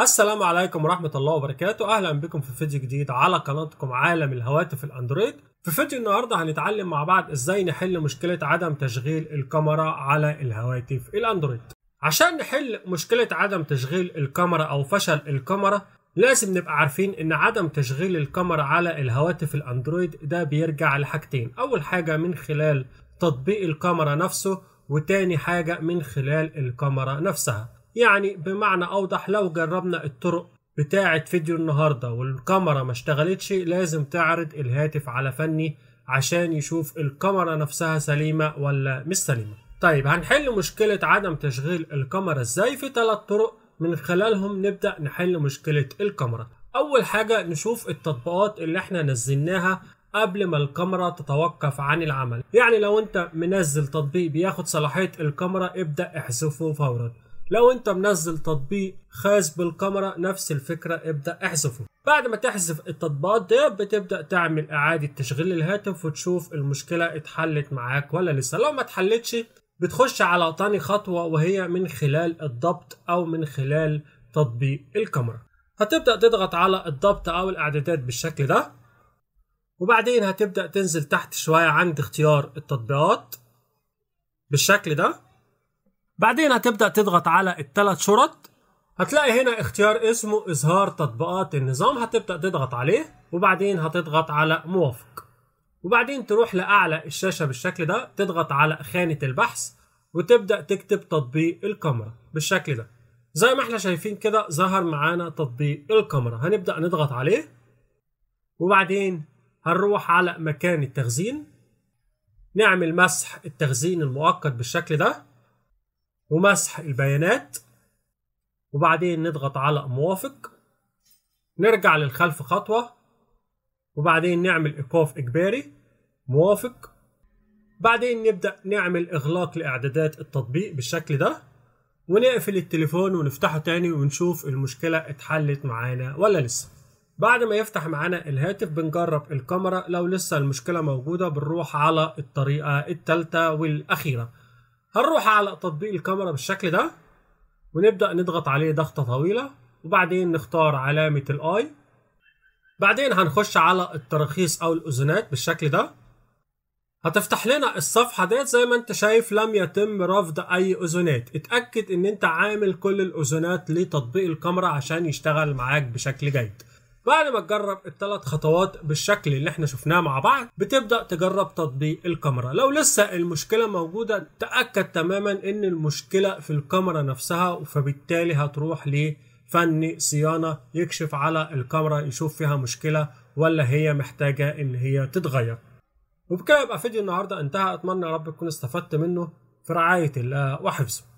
السلام عليكم ورحمة الله وبركاته أهلا بكم في فيديو جديد على قناتكم عالم الهواتف الأندرويد في فيديو النهاردة هنتعلم مع بعض إزاي نحل مشكلة عدم تشغيل الكاميرا على الهواتف الأندرويد عشان نحل مشكلة عدم تشغيل الكاميرا أو فشل الكاميرا لازم نبقى عارفين ان عدم تشغيل الكاميرا على الهواتف الاندرويد ده بيرجع لحاجتين اول حاجة من خلال تطبيق الكاميرا نفسه وتاني حاجة من خلال الكاميرا نفسها يعني بمعنى أوضح لو جربنا الطرق بتاعة فيديو النهاردة والكاميرا ما اشتغلتش لازم تعرض الهاتف على فني عشان يشوف الكاميرا نفسها سليمة ولا مش سليمة طيب هنحل مشكلة عدم تشغيل الكاميرا ازاي في ثلاث طرق من خلالهم نبدأ نحل مشكلة الكاميرا أول حاجة نشوف التطبيقات اللي احنا نزلناها قبل ما الكاميرا تتوقف عن العمل يعني لو انت منزل تطبيق بياخد صلاحية الكاميرا ابدأ احذفه فورا لو انت منزل تطبيق خاص بالكاميرا نفس الفكرة ابدأ احذفه بعد ما تحذف التطبيقات ده بتبدأ تعمل اعادة تشغيل الهاتف وتشوف المشكلة اتحلت معاك ولا لسه لو ما اتحلتش بتخش على تاني خطوة وهي من خلال الضبط او من خلال تطبيق الكاميرا هتبدأ تضغط على الضبط او الاعدادات بالشكل ده وبعدين هتبدأ تنزل تحت شوية عند اختيار التطبيقات بالشكل ده بعدين هتبدأ تضغط على الثلاث شرط هتلاقي هنا اختيار اسمه إظهار تطبيقات النظام هتبدأ تضغط عليه وبعدين هتضغط على موافق وبعدين تروح لأعلى الشاشة بالشكل ده تضغط على خانة البحث وتبدأ تكتب تطبيق الكاميرا بالشكل ده زي ما احنا شايفين كده ظهر معانا تطبيق الكاميرا هنبدأ نضغط عليه وبعدين هنروح على مكان التخزين نعمل مسح التخزين المؤقت بالشكل ده ومسح البيانات وبعدين نضغط على موافق نرجع للخلف خطوة وبعدين نعمل إيقاف إجباري موافق بعدين نبدأ نعمل إغلاق لإعدادات التطبيق بالشكل ده ونقفل التليفون ونفتحه تاني ونشوف المشكلة اتحلت معانا ولا لسه بعد ما يفتح معانا الهاتف بنجرب الكاميرا لو لسه المشكلة موجودة بنروح على الطريقة التالتة والأخيرة هنروح على تطبيق الكاميرا بالشكل ده ونبدأ نضغط عليه ضغطة طويلة وبعدين نختار علامة الاي بعدين هنخش على التراخيص او الاذونات بالشكل ده هتفتح لنا الصفحة ديت زي ما انت شايف لم يتم رفض اي اذونات اتأكد ان انت عامل كل الاذونات لتطبيق الكاميرا عشان يشتغل معاك بشكل جيد بعد ما تجرب الثلاث خطوات بالشكل اللي احنا شفناه مع بعض بتبدا تجرب تطبيق الكاميرا لو لسه المشكله موجوده تاكد تماما ان المشكله في الكاميرا نفسها فبالتالي هتروح لفني صيانه يكشف على الكاميرا يشوف فيها مشكله ولا هي محتاجه ان هي تتغير وبكده يبقى فيديو النهارده انتهى اتمنى يا رب تكون استفدت منه في رعايه الله وحفظه